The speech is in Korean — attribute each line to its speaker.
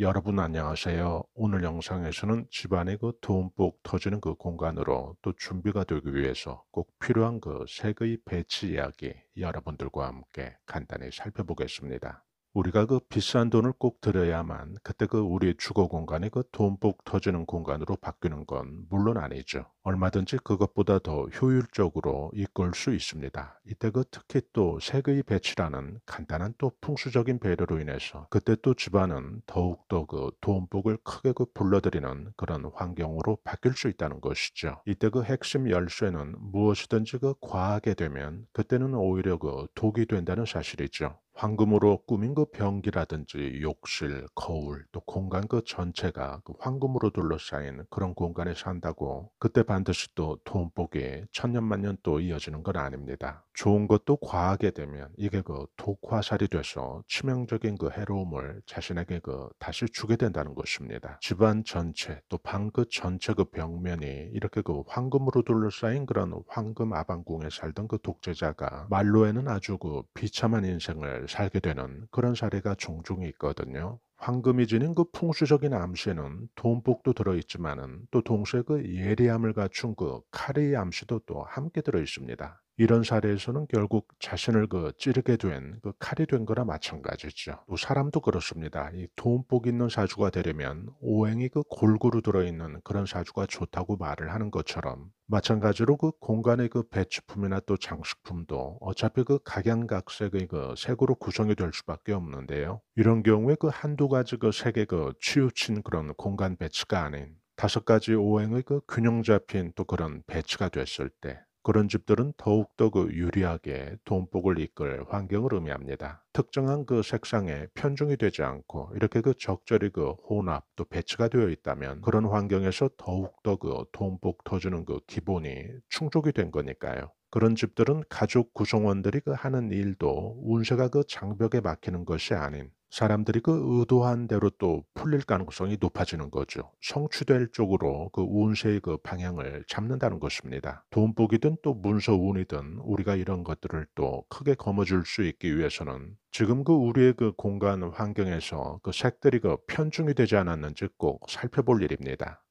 Speaker 1: 여러분 안녕하세요. 오늘 영상에서는 집안의 그 도움복 터지는 그 공간으로 또 준비가 되기 위해서 꼭 필요한 그 색의 배치 이야기 여러분들과 함께 간단히 살펴보겠습니다. 우리가 그 비싼 돈을 꼭 들여야만 그때 그 우리의 주거 공간이 그 돈복 터지는 공간으로 바뀌는 건 물론 아니죠. 얼마든지 그것보다 더 효율적으로 이끌 수 있습니다. 이때 그 특히 또색의 배치라는 간단한 또 풍수적인 배려로 인해서 그때 또 집안은 더욱더 그 돈복을 크게 그 불러들이는 그런 환경으로 바뀔 수 있다는 것이죠. 이때 그 핵심 열쇠는 무엇이든지 그 과하게 되면 그때는 오히려 그 독이 된다는 사실이죠. 황금으로 꾸민 그 변기라든지 욕실, 거울, 또 공간 그 전체가 그 황금으로 둘러싸인 그런 공간에 산다고 그때 반드시 또 돈복이 천년만년 또 이어지는 건 아닙니다. 좋은 것도 과하게 되면 이게 그 독화살이 돼서 치명적인 그 해로움을 자신에게 그 다시 주게 된다는 것입니다. 집안 전체 또 방 그 전체 그 벽면이 이렇게 그 황금으로 둘러싸인 그런 황금 아방궁에 살던 그 독재자가 말로에는 아주 그 비참한 인생을 살게 되는 그런 사례가 종종 있거든요. 황금이 지닌 그 풍수적인 암시는 돈복도 들어있지만은 또 동시에 그 예리함을 갖춘 그 칼의 암시도 또 함께 들어있습니다. 이런 사례에서는 결국 자신을 그 찌르게 된 그 칼이 된 거나 마찬가지죠. 또 사람도 그렇습니다. 이 돈복 있는 사주가 되려면 오행이 그 골고루 들어있는 그런 사주가 좋다고 말을 하는 것처럼 마찬가지로 그 공간의 그 배치품이나 또 장식품도 어차피 그 각양각색의 그 색으로 구성이 될 수밖에 없는데요. 이런 경우에 그 한두 가지 그 색의 그 치우친 그런 공간 배치가 아닌 다섯 가지 오행의 그 균형 잡힌 또 그런 배치가 됐을 때 그런 집들은 더욱더 그 유리하게 돈복을 이끌 환경을 의미합니다. 특정한 그 색상에 편중이 되지 않고 이렇게 그 적절히 그 혼합 또 배치가 되어 있다면 그런 환경에서 더욱더 그 돈복 터주는 그 기본이 충족이 된 거니까요. 그런 집들은 가족 구성원들이 그 하는 일도 운세가 그 장벽에 막히는 것이 아닌 사람들이 그 의도한 대로 또 풀릴 가능성이 높아지는 거죠. 성취될 쪽으로 그 운세의 그 방향을 잡는다는 것입니다. 돈복이든 또 문서운이든 우리가 이런 것들을 또 크게 거머쥘 수 있기 위해서는 지금 그 우리의 그 공간 환경에서 그 색들이 그 편중이 되지 않았는지 꼭 살펴볼 일입니다.